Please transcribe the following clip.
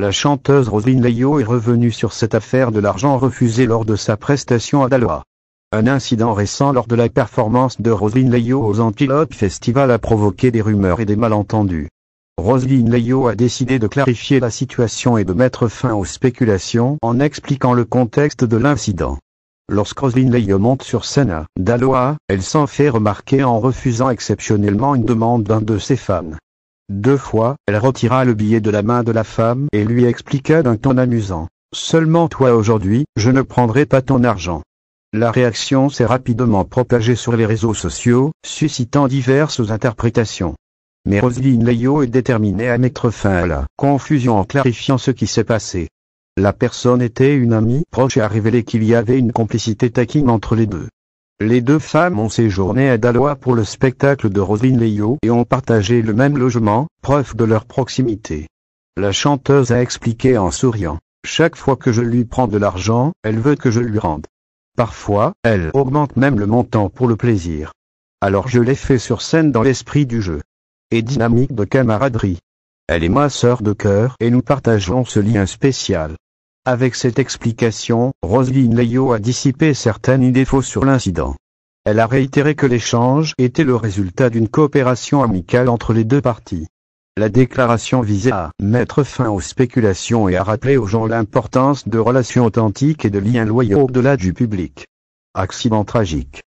La chanteuse Roselyne Layo est revenue sur cette affaire de l'argent refusé lors de sa prestation à Daloa. Un incident récent lors de la performance de Roselyne Layo aux Antilopes Festival a provoqué des rumeurs et des malentendus. Roselyne Layo a décidé de clarifier la situation et de mettre fin aux spéculations en expliquant le contexte de l'incident. Lorsque Roselyne Layo monte sur scène à Daloa, elle s'en fait remarquer en refusant exceptionnellement une demande d'un de ses fans. Deux fois, elle retira le billet de la main de la femme et lui expliqua d'un ton amusant. Seulement toi aujourd'hui, je ne prendrai pas ton argent. La réaction s'est rapidement propagée sur les réseaux sociaux, suscitant diverses interprétations. Mais Roselyne Leyo est déterminée à mettre fin à la confusion en clarifiant ce qui s'est passé. La personne était une amie proche et a révélé qu'il y avait une complicité taquine entre les deux. Les deux femmes ont séjourné à Dalois pour le spectacle de Roselyne Leo et ont partagé le même logement, preuve de leur proximité. La chanteuse a expliqué en souriant. Chaque fois que je lui prends de l'argent, elle veut que je lui rende. Parfois, elle augmente même le montant pour le plaisir. Alors je l'ai fait sur scène dans l'esprit du jeu. Et dynamique de camaraderie. Elle est ma sœur de cœur et nous partageons ce lien spécial. Avec cette explication, Roselyne Leyo a dissipé certaines idées fausses sur l'incident. Elle a réitéré que l'échange était le résultat d'une coopération amicale entre les deux parties. La déclaration visait à mettre fin aux spéculations et à rappeler aux gens l'importance de relations authentiques et de liens loyaux au-delà du public. Accident tragique.